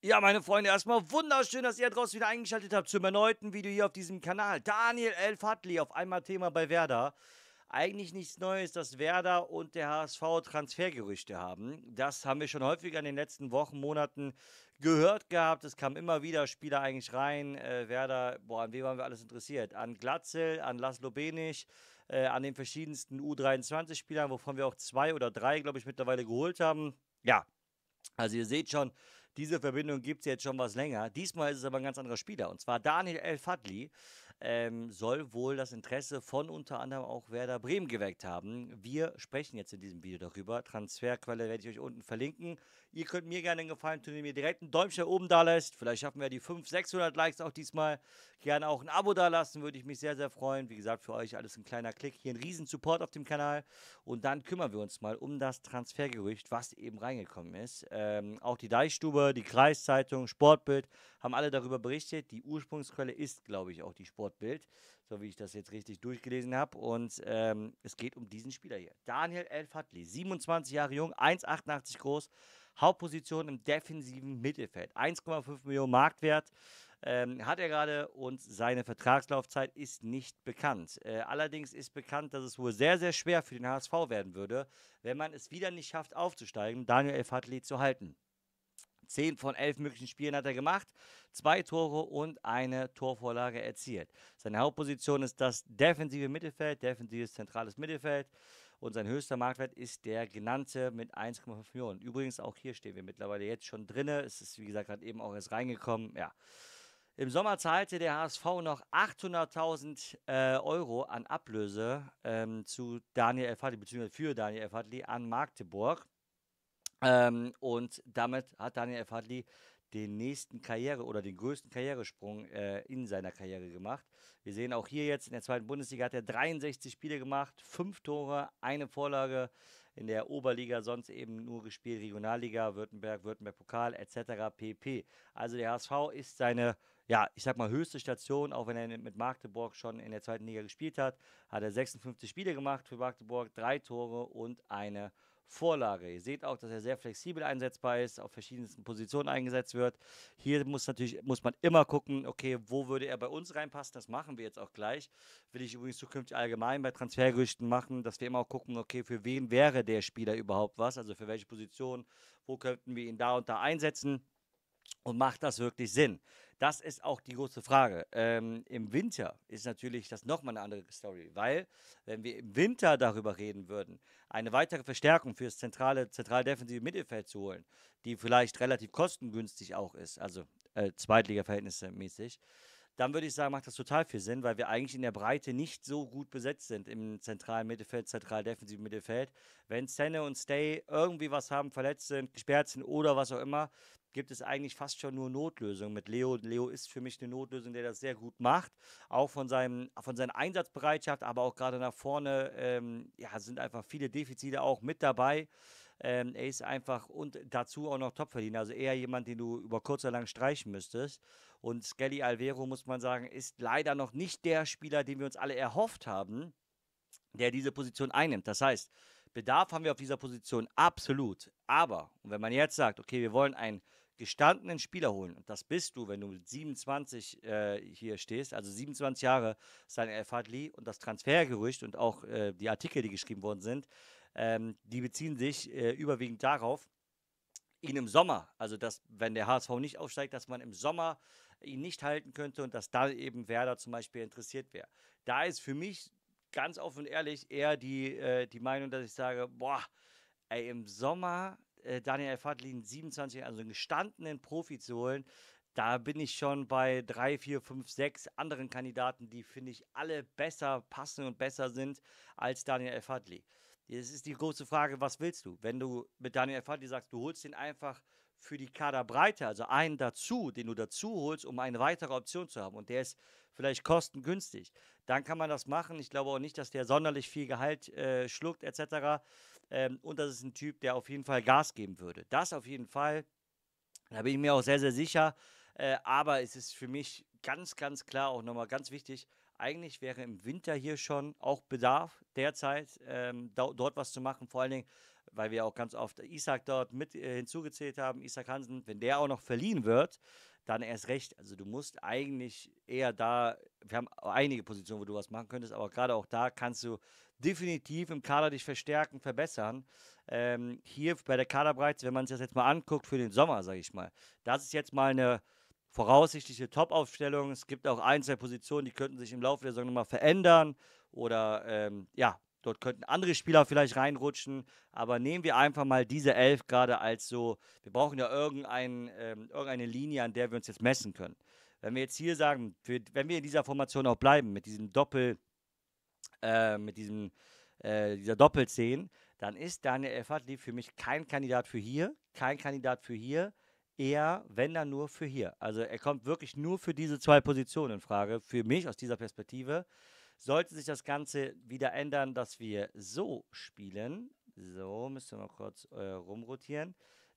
Ja, meine Freunde, erstmal wunderschön, dass ihr draußen wieder eingeschaltet habt zum erneuten Video hier auf diesem Kanal. Daniel El Fadli, auf einmal Thema bei Werder. Eigentlich nichts Neues, dass Werder und der HSV Transfergerüchte haben. Das haben wir schon häufiger in den letzten Wochen, Monaten gehört gehabt. Es kamen immer wieder Spieler eigentlich rein. Äh, Werder, boah, an wen waren wir alles interessiert? An Glatzel, an Laszlo Benig, äh, an den verschiedensten U23-Spielern, wovon wir auch zwei oder drei, glaube ich, mittlerweile geholt haben. Ja, also ihr seht schon, diese Verbindung gibt es jetzt schon was länger. Diesmal ist es aber ein ganz anderer Spieler. Und zwar Daniel El Fadli ähm, soll wohl das Interesse von unter anderem auch Werder Bremen geweckt haben. Wir sprechen jetzt in diesem Video darüber. Transferquelle werde ich euch unten verlinken. Ihr könnt mir gerne einen Gefallen tun, wenn ihr mir direkt einen Däumchen oben da lässt. Vielleicht schaffen wir die 500, 600 Likes auch diesmal. Gerne auch ein Abo da lassen, würde ich mich sehr, sehr freuen. Wie gesagt, für euch alles ein kleiner Klick. Hier ein riesen Support auf dem Kanal. Und dann kümmern wir uns mal um das Transfergerücht, was eben reingekommen ist. Ähm, auch die Deichstube, die Kreiszeitung, Sportbild haben alle darüber berichtet. Die Ursprungsquelle ist, glaube ich, auch die Sportbild. Sportbild, so wie ich das jetzt richtig durchgelesen habe. Und ähm, es geht um diesen Spieler hier. Daniel El 27 Jahre jung, 1,88 groß, Hauptposition im defensiven Mittelfeld. 1,5 Millionen Marktwert ähm, hat er gerade und seine Vertragslaufzeit ist nicht bekannt. Äh, allerdings ist bekannt, dass es wohl sehr, sehr schwer für den HSV werden würde, wenn man es wieder nicht schafft, aufzusteigen, Daniel El Fadli zu halten. 10 von 11 möglichen Spielen hat er gemacht, zwei Tore und eine Torvorlage erzielt. Seine Hauptposition ist das defensive Mittelfeld, defensives zentrales Mittelfeld und sein höchster Marktwert ist der genannte mit 1,5 Millionen. Übrigens auch hier stehen wir mittlerweile jetzt schon drin. Es ist wie gesagt gerade eben auch erst reingekommen. Ja. Im Sommer zahlte der HSV noch 800.000 äh, Euro an Ablöse ähm, zu Daniel Elfadli, beziehungsweise für Daniel Elfadli an Magdeburg. Ähm, und damit hat Daniel F. Hartley den nächsten Karriere oder den größten Karrieresprung äh, in seiner Karriere gemacht. Wir sehen auch hier jetzt in der zweiten Bundesliga hat er 63 Spiele gemacht, fünf Tore, eine Vorlage in der Oberliga, sonst eben nur gespielt, Regionalliga, Württemberg, Württemberg Pokal etc. pp. Also der HSV ist seine, ja, ich sag mal, höchste Station, auch wenn er mit Magdeburg schon in der zweiten Liga gespielt hat, hat er 56 Spiele gemacht für Magdeburg, drei Tore und eine Vorlage. Vorlage. Ihr seht auch, dass er sehr flexibel einsetzbar ist, auf verschiedensten Positionen eingesetzt wird. Hier muss natürlich muss man immer gucken, okay, wo würde er bei uns reinpassen? Das machen wir jetzt auch gleich. Will ich übrigens zukünftig allgemein bei Transfergerüchten machen, dass wir immer auch gucken, okay, für wen wäre der Spieler überhaupt was? Also für welche Position, wo könnten wir ihn da und da einsetzen? Und macht das wirklich Sinn? Das ist auch die große Frage. Ähm, Im Winter ist natürlich das nochmal eine andere Story, weil wenn wir im Winter darüber reden würden, eine weitere Verstärkung für das zentrale, zentral-defensive Mittelfeld zu holen, die vielleicht relativ kostengünstig auch ist, also äh, Zweitliga-Verhältnisse mäßig, dann würde ich sagen, macht das total viel Sinn, weil wir eigentlich in der Breite nicht so gut besetzt sind im zentralen Mittelfeld, zentral-defensiven Mittelfeld. Wenn Senne und Stay irgendwie was haben, verletzt sind, gesperrt sind oder was auch immer, gibt es eigentlich fast schon nur Notlösungen mit Leo. Leo ist für mich eine Notlösung, der das sehr gut macht. Auch von, seinem, von seiner Einsatzbereitschaft, aber auch gerade nach vorne ähm, ja, sind einfach viele Defizite auch mit dabei. Ähm, er ist einfach und dazu auch noch Topverdiener. Also eher jemand, den du über kurz oder lang streichen müsstest. Und Skelly Alvero, muss man sagen, ist leider noch nicht der Spieler, den wir uns alle erhofft haben, der diese Position einnimmt. Das heißt, Bedarf haben wir auf dieser Position absolut. Aber, und wenn man jetzt sagt, okay, wir wollen einen gestandenen Spieler holen, und das bist du, wenn du mit 27 äh, hier stehst, also 27 Jahre, sein El Fadli und das Transfergerücht und auch äh, die Artikel, die geschrieben worden sind, ähm, die beziehen sich äh, überwiegend darauf, ihn im Sommer, also dass, wenn der HSV nicht aufsteigt, dass man im Sommer ihn nicht halten könnte und dass da eben Werder zum Beispiel interessiert wäre. Da ist für mich ganz offen und ehrlich eher die, äh, die Meinung, dass ich sage, boah, ey, im Sommer äh, Daniel Fatlin 27, also einen gestandenen Profi zu holen, da bin ich schon bei drei, vier, fünf, sechs anderen Kandidaten, die finde ich alle besser passen und besser sind als Daniel Fadli. Hadley. ist die große Frage, was willst du? Wenn du mit Daniel Fadli sagst, du holst ihn einfach für die Kaderbreite, also einen dazu, den du dazu holst, um eine weitere Option zu haben. Und der ist vielleicht kostengünstig. Dann kann man das machen. Ich glaube auch nicht, dass der sonderlich viel Gehalt äh, schluckt, etc. Ähm, und das ist ein Typ, der auf jeden Fall Gas geben würde. Das auf jeden Fall. Da bin ich mir auch sehr, sehr sicher. Äh, aber es ist für mich ganz, ganz klar auch nochmal ganz wichtig, eigentlich wäre im Winter hier schon auch Bedarf derzeit, ähm, dort was zu machen. Vor allen Dingen, weil wir auch ganz oft Isaac dort mit äh, hinzugezählt haben, Isaac Hansen, wenn der auch noch verliehen wird, dann erst recht. Also du musst eigentlich eher da, wir haben einige Positionen, wo du was machen könntest, aber gerade auch da kannst du definitiv im Kader dich verstärken, verbessern. Ähm, hier bei der Kaderbreite, wenn man sich das jetzt mal anguckt für den Sommer, sage ich mal, das ist jetzt mal eine voraussichtliche Top-Aufstellung. Es gibt auch ein, zwei Positionen, die könnten sich im Laufe der Saison nochmal verändern. Oder ähm, ja, dort könnten andere Spieler vielleicht reinrutschen. Aber nehmen wir einfach mal diese Elf gerade als so, wir brauchen ja irgendein, ähm, irgendeine Linie, an der wir uns jetzt messen können. Wenn wir jetzt hier sagen, für, wenn wir in dieser Formation auch bleiben, mit diesem Doppel, äh, mit diesem, äh, dieser Doppelzehn, dann ist Daniel Elfert für mich kein Kandidat für hier, kein Kandidat für hier, eher, wenn dann nur für hier. Also er kommt wirklich nur für diese zwei Positionen in Frage. Für mich aus dieser Perspektive sollte sich das Ganze wieder ändern, dass wir so spielen. So, müssen wir mal kurz äh, rumrotieren.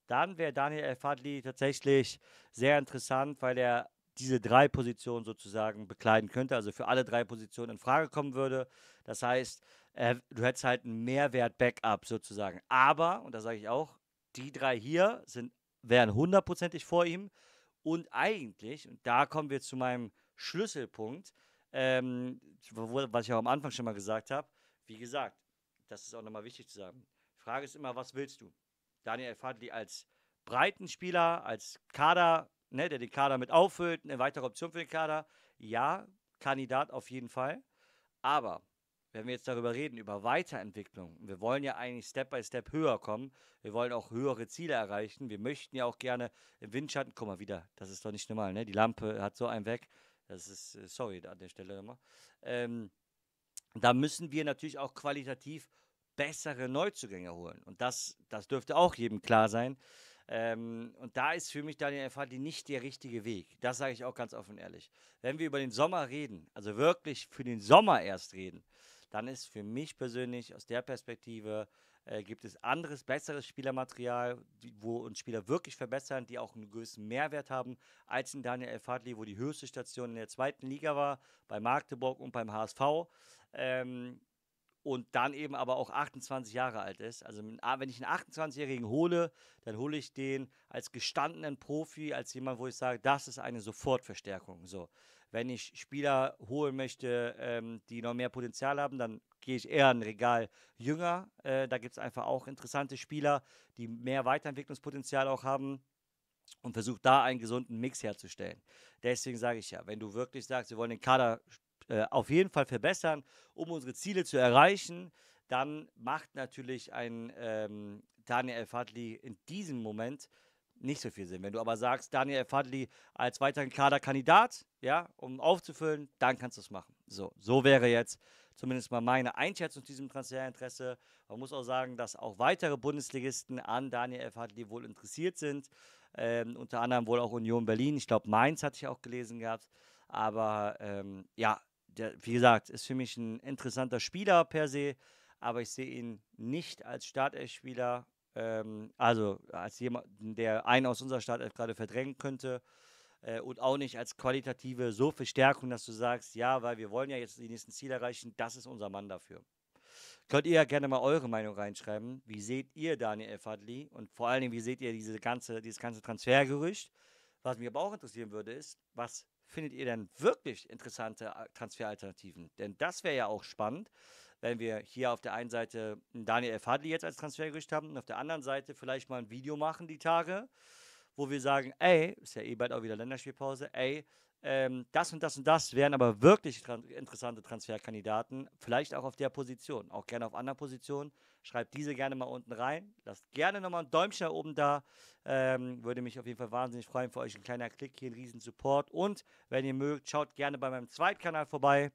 Dann wäre Daniel El Fadli tatsächlich sehr interessant, weil er diese drei Positionen sozusagen bekleiden könnte, also für alle drei Positionen in Frage kommen würde. Das heißt, äh, du hättest halt einen Mehrwert-Backup sozusagen. Aber, und da sage ich auch, die drei hier sind wären hundertprozentig vor ihm. Und eigentlich, und da kommen wir zu meinem Schlüsselpunkt, ähm, wo, was ich auch am Anfang schon mal gesagt habe, wie gesagt, das ist auch nochmal wichtig zu sagen. Die Frage ist immer, was willst du? Daniel Fadli als Breitenspieler, als Kader, ne, der den Kader mit auffüllt, eine weitere Option für den Kader. Ja, Kandidat auf jeden Fall. Aber wenn wir jetzt darüber reden, über Weiterentwicklung, wir wollen ja eigentlich Step by Step höher kommen, wir wollen auch höhere Ziele erreichen, wir möchten ja auch gerne im Windschatten, guck mal wieder, das ist doch nicht normal, ne? Die Lampe hat so einen weg, das ist, äh, sorry an der Stelle nochmal. Ähm, da müssen wir natürlich auch qualitativ bessere Neuzugänge holen. Und das, das dürfte auch jedem klar sein. Ähm, und da ist für mich Daniel Fadi nicht der richtige Weg. Das sage ich auch ganz offen ehrlich. Wenn wir über den Sommer reden, also wirklich für den Sommer erst reden, dann ist für mich persönlich aus der Perspektive, äh, gibt es anderes, besseres Spielermaterial, wo uns Spieler wirklich verbessern, die auch einen gewissen Mehrwert haben, als in Daniel Fadli, wo die höchste Station in der zweiten Liga war, bei Magdeburg und beim HSV. Ähm, und dann eben aber auch 28 Jahre alt ist. Also ah, wenn ich einen 28-Jährigen hole, dann hole ich den als gestandenen Profi, als jemand, wo ich sage, das ist eine Sofortverstärkung. So, wenn ich Spieler holen möchte, ähm, die noch mehr Potenzial haben, dann gehe ich eher ein Regal jünger. Äh, da gibt es einfach auch interessante Spieler, die mehr Weiterentwicklungspotenzial auch haben und versucht da einen gesunden Mix herzustellen. Deswegen sage ich ja, wenn du wirklich sagst, wir wollen den Kader äh, auf jeden Fall verbessern, um unsere Ziele zu erreichen, dann macht natürlich ein ähm, Daniel Fadli in diesem Moment nicht so viel Sinn. Wenn du aber sagst, Daniel Fadli als weiteren Kaderkandidat, ja, um aufzufüllen, dann kannst du es machen. So, so wäre jetzt zumindest mal meine Einschätzung zu diesem Transferinteresse. Man muss auch sagen, dass auch weitere Bundesligisten an Daniel Fadli wohl interessiert sind. Ähm, unter anderem wohl auch Union Berlin. Ich glaube, Mainz hatte ich auch gelesen gehabt. Aber ähm, ja, der, wie gesagt, ist für mich ein interessanter Spieler per se, aber ich sehe ihn nicht als Startelf-Spieler, ähm, also als jemanden, der einen aus unserer Startelf gerade verdrängen könnte äh, und auch nicht als qualitative so viel Stärkung, dass du sagst, ja, weil wir wollen ja jetzt die nächsten Ziele erreichen, das ist unser Mann dafür. Könnt ihr ja gerne mal eure Meinung reinschreiben. Wie seht ihr Daniel Fadli und vor allen Dingen, wie seht ihr diese ganze, dieses ganze Transfergerücht? Was mich aber auch interessieren würde, ist, was findet ihr denn wirklich interessante äh, Transferalternativen? Denn das wäre ja auch spannend, wenn wir hier auf der einen Seite Daniel F. Hadley jetzt als Transfergericht haben und auf der anderen Seite vielleicht mal ein Video machen die Tage, wo wir sagen, ey, ist ja eh bald auch wieder Länderspielpause, ey, ähm, das und das und das wären aber wirklich tran interessante Transferkandidaten, vielleicht auch auf der Position, auch gerne auf anderen Positionen. Schreibt diese gerne mal unten rein. Lasst gerne nochmal ein Däumchen da oben da. Ähm, würde mich auf jeden Fall wahnsinnig freuen. Für euch ein kleiner Klick hier, ein riesen Support. Und wenn ihr mögt, schaut gerne bei meinem Zweitkanal vorbei.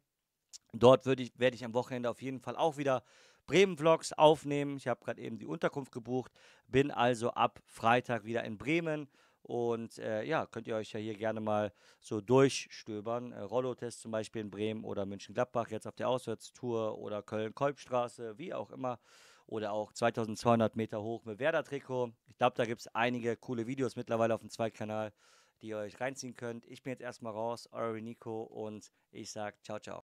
Dort ich, werde ich am Wochenende auf jeden Fall auch wieder Bremen-Vlogs aufnehmen. Ich habe gerade eben die Unterkunft gebucht, bin also ab Freitag wieder in Bremen und äh, ja, könnt ihr euch ja hier gerne mal so durchstöbern. Äh, Rollo-Test zum Beispiel in Bremen oder München-Gladbach jetzt auf der Auswärtstour oder Köln-Kolbstraße, wie auch immer. Oder auch 2200 Meter hoch mit Werder-Trikot. Ich glaube, da gibt es einige coole Videos mittlerweile auf dem Zweitkanal, die ihr euch reinziehen könnt. Ich bin jetzt erstmal raus, eure Nico und ich sage ciao, ciao.